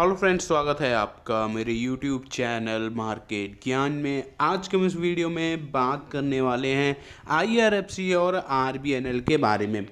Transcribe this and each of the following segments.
hello friends स्वागत है आपका मेरे यूट्यूब चैनल मार्केट ज्ञान में आज के हम इस वीडियो में बात करने वाले हैं आई और आर के बारे में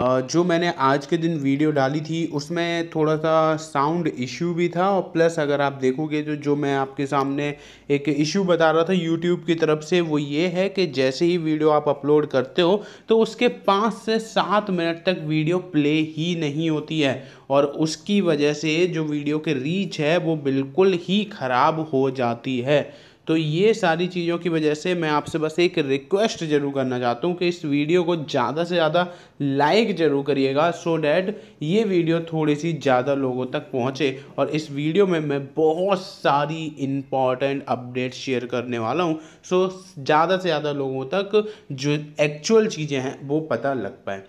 जो मैंने आज के दिन वीडियो डाली थी उसमें थोड़ा सा साउंड इशू भी था और प्लस अगर आप देखोगे तो जो मैं आपके सामने एक इशू बता रहा था यूट्यूब की तरफ से वो ये है कि जैसे ही वीडियो आप अपलोड करते हो तो उसके पाँच से सात मिनट तक वीडियो प्ले ही नहीं होती है और उसकी वजह से जो वीडियो के रीच है वो बिल्कुल ही ख़राब हो जाती है तो ये सारी चीज़ों की वजह से मैं आपसे बस एक रिक्वेस्ट ज़रूर करना चाहता हूँ कि इस वीडियो को ज़्यादा से ज़्यादा लाइक ज़रूर करिएगा सो डैट ये वीडियो थोड़ी सी ज़्यादा लोगों तक पहुँचे और इस वीडियो में मैं बहुत सारी इम्पॉर्टेंट अपडेट शेयर करने वाला हूँ सो ज़्यादा से ज़्यादा लोगों तक जो एक्चुअल चीज़ें हैं वो पता लग पाए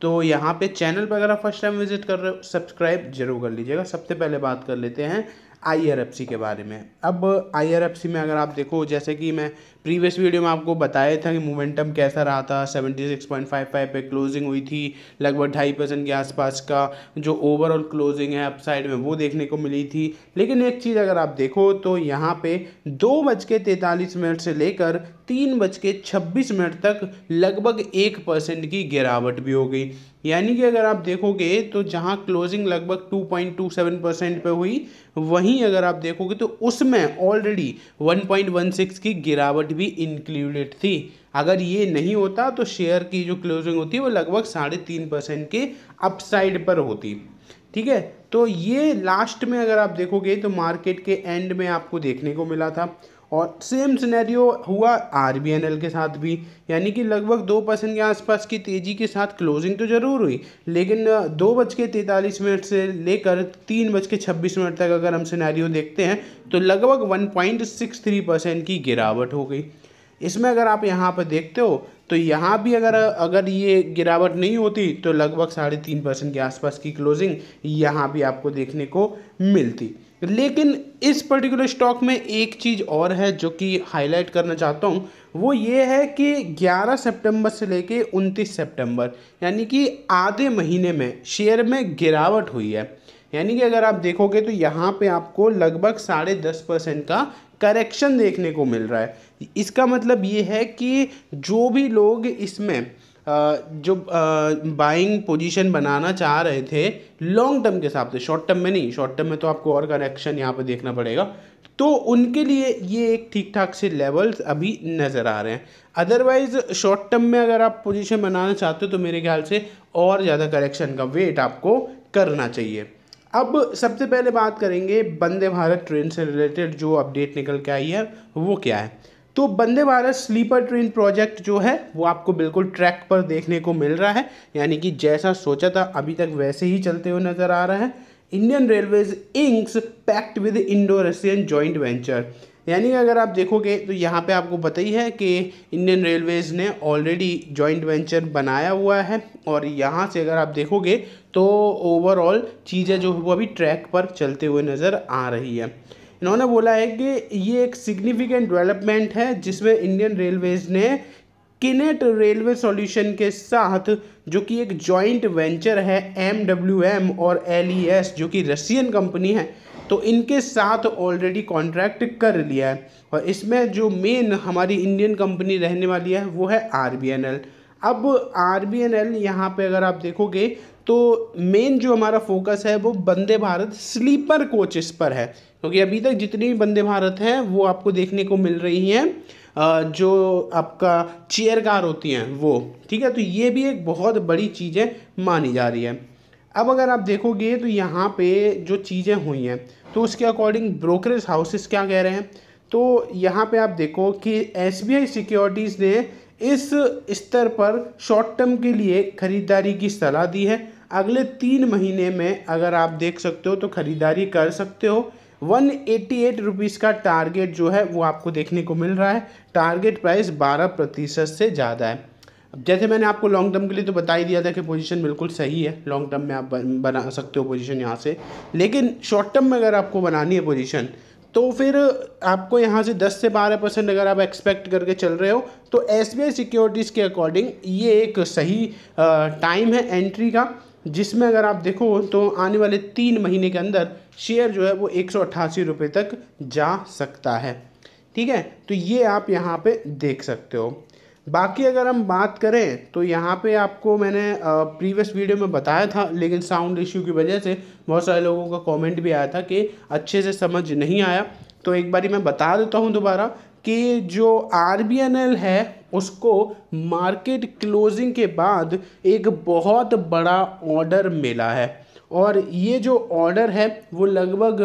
तो यहाँ पे चैनल पर अगर आप फर्स्ट टाइम विजिट कर रहे हो सब्सक्राइब जरूर कर लीजिएगा सबसे पहले बात कर लेते हैं आई के बारे में अब आई में अगर आप देखो जैसे कि मैं प्रीवियस वीडियो में आपको बताया था कि मोमेंटम कैसा रहा था 76.55 पे क्लोजिंग हुई थी लगभग ढाई परसेंट के आसपास का जो ओवरऑल क्लोजिंग है अपसाइड में वो देखने को मिली थी लेकिन एक चीज़ अगर आप देखो तो यहाँ पे दो बज के तैंतालीस मिनट से लेकर तीन बज के छब्बीस मिनट तक लगभग एक परसेंट की गिरावट भी हो गई यानी कि अगर आप देखोगे तो जहाँ क्लोजिंग लगभग टू परसेंट पर हुई वहीं अगर आप देखोगे तो उसमें ऑलरेडी 1.16 की गिरावट भी इंक्लूडेड थी अगर ये नहीं होता तो शेयर की जो क्लोजिंग होती है वो लगभग साढ़े तीन परसेंट के अपसाइड पर होती ठीक है तो ये लास्ट में अगर आप देखोगे तो मार्केट के एंड में आपको देखने को मिला था और सेम सिनेरियो हुआ आर के साथ भी यानी कि लगभग दो परसेंट के आसपास की तेज़ी के साथ क्लोजिंग तो ज़रूर हुई लेकिन दो बज के तैंतालीस मिनट से लेकर तीन बज के छब्बीस मिनट तक अगर हम सिनेरियो देखते हैं तो लगभग one point six three percent की गिरावट हो गई इसमें अगर आप यहाँ पर देखते हो तो यहाँ भी अगर अगर ये गिरावट नहीं होती तो लगभग साढ़े तीन परसेंट के आसपास की क्लोजिंग यहाँ भी आपको देखने को मिलती लेकिन इस पर्टिकुलर स्टॉक में एक चीज़ और है जो कि हाईलाइट करना चाहता हूँ वो ये है कि 11 सितंबर से लेके 29 सितंबर यानी कि आधे महीने में शेयर में गिरावट हुई है यानी कि अगर आप देखोगे तो यहाँ पे आपको लगभग साढ़े दस परसेंट का करेक्शन देखने को मिल रहा है इसका मतलब ये है कि जो भी लोग इसमें जो बाइंग पोजीशन बनाना चाह रहे थे लॉन्ग टर्म के हिसाब से शॉर्ट टर्म में नहीं शॉर्ट टर्म में तो आपको और करेक्शन यहाँ पर देखना पड़ेगा तो उनके लिए ये एक ठीक ठाक से लेवल्स अभी नज़र आ रहे हैं अदरवाइज़ शॉर्ट टर्म में अगर आप पोजीशन बनाना चाहते हो तो मेरे ख्याल से और ज़्यादा करेक्शन का वेट आपको करना चाहिए अब सबसे पहले बात करेंगे वंदे भारत ट्रेन से रिलेटेड जो अपडेट निकल के आई है वो क्या है तो Vande Bharat sleeper train project जो है वो आपको बिल्कुल ट्रैक पर देखने को मिल रहा है यानी कि जैसा सोचा था अभी तक वैसे ही चलते हुए नज़र आ रहा है Indian railways inks pact with Indo Russian joint venture यानी अगर आप देखोगे तो यहाँ पे आपको पता ही है कि इंडियन रेलवेज़ ने ऑलरेडी जॉइंट वेंचर बनाया हुआ है और यहाँ से अगर आप देखोगे तो ओवरऑल चीज़ें जो है वो अभी ट्रैक पर चलते हुए नज़र आ रही है इन्होंने बोला है कि ये एक सिग्निफिकेंट डेवलपमेंट है जिसमें इंडियन रेलवेज ने किनेट रेलवे सॉल्यूशन के साथ जो कि एक जॉइंट वेंचर है एम डब्ल्यू एम और एल ई एस जो कि रशियन कंपनी है तो इनके साथ ऑलरेडी कॉन्ट्रैक्ट कर लिया है और इसमें जो मेन हमारी इंडियन कंपनी रहने वाली है वो है आर बी एन एल अब आर बी एन एल यहाँ पर अगर आप देखोगे तो मेन जो हमारा फोकस है वो वंदे भारत स्लीपर कोचेस पर है क्योंकि अभी तक जितनी भी वंदे भारत हैं वो आपको देखने को मिल रही हैं जो आपका चेयर कार होती हैं वो ठीक है तो ये भी एक बहुत बड़ी चीज़ है मानी जा रही है अब अगर आप देखोगे तो यहाँ पे जो चीज़ें हुई हैं तो उसके अकॉर्डिंग ब्रोकरेज हाउसेस क्या कह रहे हैं तो यहाँ पे आप देखो कि एस बी आई सिक्योरिटीज़ ने इस स्तर पर शॉर्ट टर्म के लिए खरीदारी की सलाह दी है अगले तीन महीने में अगर आप देख सकते हो तो खरीदारी कर सकते हो वन एटी एट रुपीज़ का टारगेट जो है वो आपको देखने को मिल रहा है टारगेट प्राइस बारह प्रतिशत से ज़्यादा है जैसे मैंने आपको लॉन्ग टर्म के लिए तो बता ही दिया था कि पोजीशन बिल्कुल सही है लॉन्ग टर्म में आप बना सकते हो पोजीशन यहाँ से लेकिन शॉर्ट टर्म में अगर आपको बनानी है पोजीशन तो फिर आपको यहाँ से 10 से 12 परसेंट अगर आप एक्सपेक्ट करके चल रहे हो तो एस बी आई सिक्योरिटीज़ के अकॉर्डिंग ये एक सही टाइम है एंट्री का जिसमें अगर आप देखो तो आने वाले तीन महीने के अंदर शेयर जो है वो एक सौ तक जा सकता है ठीक है तो ये आप यहाँ पे देख सकते हो बाकी अगर हम बात करें तो यहाँ पे आपको मैंने प्रीवियस वीडियो में बताया था लेकिन साउंड इश्यू की वजह से बहुत सारे लोगों का कमेंट भी आया था कि अच्छे से समझ नहीं आया तो एक बारी मैं बता देता हूँ दोबारा कि जो आर है उसको मार्केट क्लोजिंग के बाद एक बहुत बड़ा ऑर्डर मिला है और ये जो ऑर्डर है वो लगभग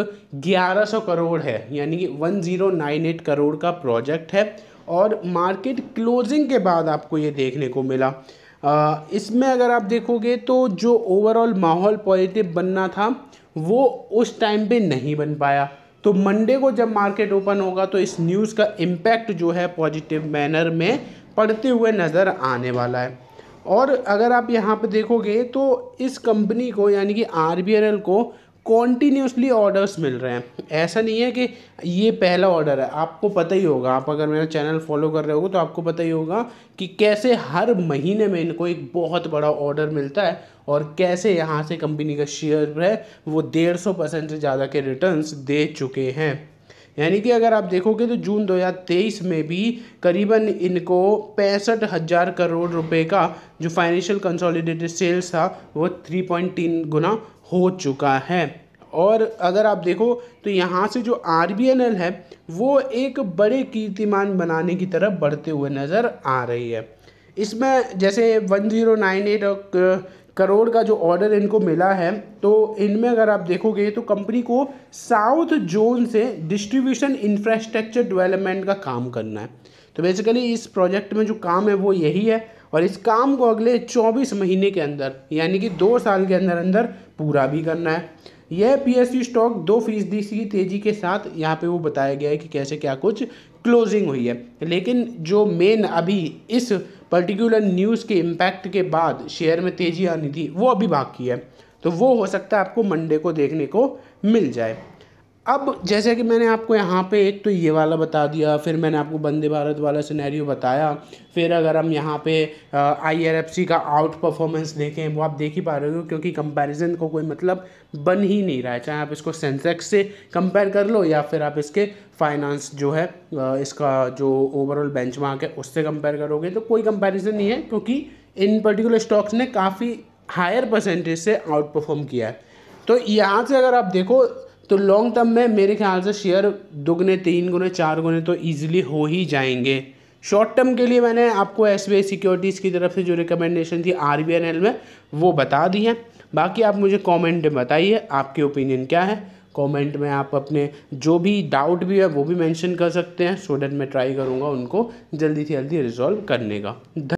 1100 करोड़ है यानी कि 1098 करोड़ का प्रोजेक्ट है और मार्केट क्लोजिंग के बाद आपको ये देखने को मिला इसमें अगर आप देखोगे तो जो ओवरऑल माहौल पॉजिटिव बनना था वो उस टाइम पे नहीं बन पाया तो मंडे को जब मार्केट ओपन होगा तो इस न्यूज़ का इम्पैक्ट जो है पॉजिटिव मैनर में पड़ते हुए नज़र आने वाला है और अगर आप यहाँ पर देखोगे तो इस कंपनी को यानी कि आर को कॉन्टीन्यूसली ऑर्डर्स मिल रहे हैं ऐसा नहीं है कि ये पहला ऑर्डर है आपको पता ही होगा आप अगर मेरा चैनल फॉलो कर रहे हो तो आपको पता ही होगा कि कैसे हर महीने में इनको एक बहुत बड़ा ऑर्डर मिलता है और कैसे यहाँ से कंपनी का शेयर है वो डेढ़ सौ परसेंट से ज़्यादा के रिटर्न्स दे चुके हैं यानी कि अगर आप देखोगे तो जून 2023 में भी करीबन इनको पैंसठ हज़ार करोड़ रुपए का जो फाइनेंशियल कंसोलिडेटेड सेल्स था वो 3.3 गुना हो चुका है और अगर आप देखो तो यहाँ से जो आर है वो एक बड़े कीर्तिमान बनाने की तरफ बढ़ते हुए नज़र आ रही है इसमें जैसे one zero nine eight crore का जो ऑर्डर इनको मिला है तो इनमें अगर आप देखोगे तो कंपनी को साउथ जोन से डिस्ट्रीब्यूशन इंफ्रास्ट्रक्चर डेवलपमेंट का काम करना है तो बेसिकली इस प्रोजेक्ट में जो काम है वो यही है और इस काम को अगले 24 महीने के अंदर यानी कि दो साल के अंदर अंदर पूरा भी करना है यह पीएसयू स्टॉक दो फीसदी की तेज़ी के साथ यहाँ पे वो बताया गया है कि कैसे क्या कुछ क्लोजिंग हुई है लेकिन जो मेन अभी इस पर्टिकुलर न्यूज़ के इम्पैक्ट के बाद शेयर में तेज़ी आनी थी वो अभी बाकी है तो वो हो सकता है आपको मंडे को देखने को मिल जाए अब जैसे कि मैंने आपको यहाँ पे एक तो ये वाला बता दिया फिर मैंने आपको वंदे भारत वाला सिनेरियो बताया फिर अगर हम यहाँ पे आईआरएफसी का आउट परफॉर्मेंस देखें वो आप देख ही पा रहे हो क्योंकि कंपैरिजन को कोई मतलब बन ही नहीं रहा है चाहे आप इसको सेंसेक्स से कंपेयर कर लो या फिर आप इसके फाइनेंस जो है इसका जो ओवरऑल बेंच है उससे कंपेयर करोगे तो कोई कंपेरिजन नहीं है क्योंकि इन पर्टिकुलर स्टॉक्स ने काफ़ी हायर परसेंटेज से आउट परफॉर्म किया है तो यहाँ से अगर आप देखो तो लॉन्ग टर्म में मेरे ख्याल से शेयर दोगुने तीन गुने चार गुने तो ईजिली हो ही जाएंगे शॉर्ट टर्म के लिए मैंने आपको एस सिक्योरिटीज़ की तरफ से जो रिकमेंडेशन थी आर में वो बता दी है बाकी आप मुझे कमेंट में बताइए आपके ओपिनियन क्या है कमेंट में आप अपने जो भी डाउट भी है वो भी मेंशन कर सकते हैं सो डेट मैं ट्राई करूँगा उनको जल्दी से जल्दी रिजॉल्व करने का